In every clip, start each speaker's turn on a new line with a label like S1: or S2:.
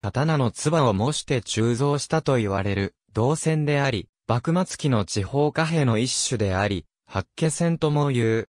S1: 刀の唾を模して鋳造したと言われる、銅線であり、幕末期の地方貨幣の一種であり、八家線とも言う。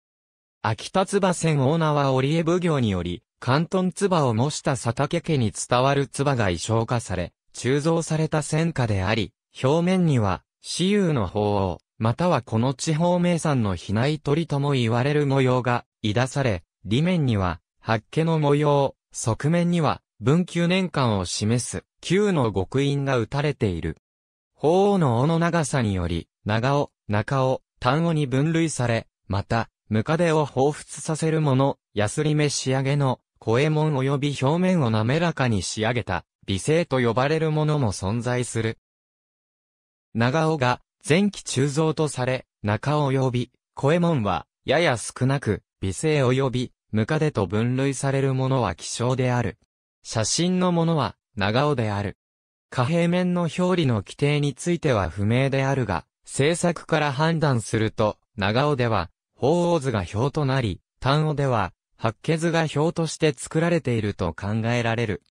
S1: 秋田唾線オーナは織江奉行により、関東唾を模した佐竹家に伝わる唾が異装化され、鋳造された戦火であり、表面には、私有の法王、またはこの地方名産の比内鳥とも言われる模様が、いだされ、裏面には、八家の模様、側面には、文久年間を示す旧の極印が打たれている。法王の尾の長さにより、長尾、中尾、単尾に分類され、また、ムカデを彷彿させるもの、ヤスリ目仕上げの、声ン及び表面を滑らかに仕上げた、美声と呼ばれるものも存在する。長尾が、前期鋳造とされ、中尾及び、声門は、やや少なく、美声及び、ムカデと分類されるものは希少である。写真のものは、長尾である。可平面の表裏の規定については不明であるが、制作から判断すると、長尾では、鳳凰図が表となり、単尾では、八家図が表として作られていると考えられる。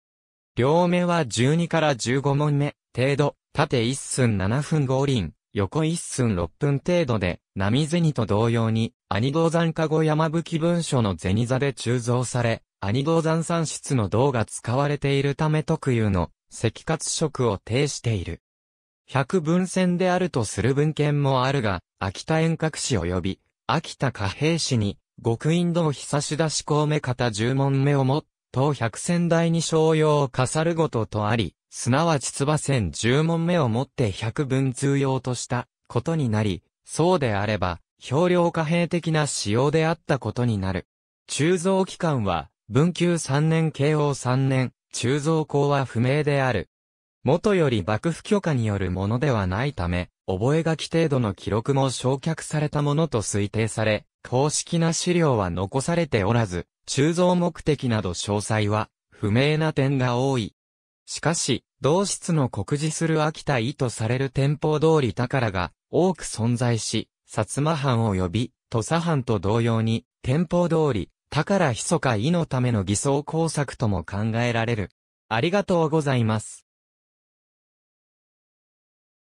S1: 両目は12から15問目程度、縦1寸7分5輪、横1寸6分程度で、波銭と同様に、兄道山加護山吹文書の銭座で鋳造され、アニ銅山産出の銅が使われているため特有の赤活色を呈している。百分線であるとする文献もあるが、秋田遠隔市及び、秋田貨幣市に、極印道久し出し孔目方十文目をも、当百戦台に商用を飾るごととあり、すなわち波線十文目をもって百分通用としたことになり、そうであれば、表量貨幣的な使用であったことになる。鋳造期間は、文久3年慶応3年、鋳造工は不明である。元より幕府許可によるものではないため、覚書程度の記録も焼却されたものと推定され、公式な資料は残されておらず、鋳造目的など詳細は不明な点が多い。しかし、同室の告示する秋田意とされる天保通り宝が多く存在し、薩摩藩及び土佐藩と同様に、天保通り、宝ひそか意のための偽装工作とも考えられる。ありがとうございます。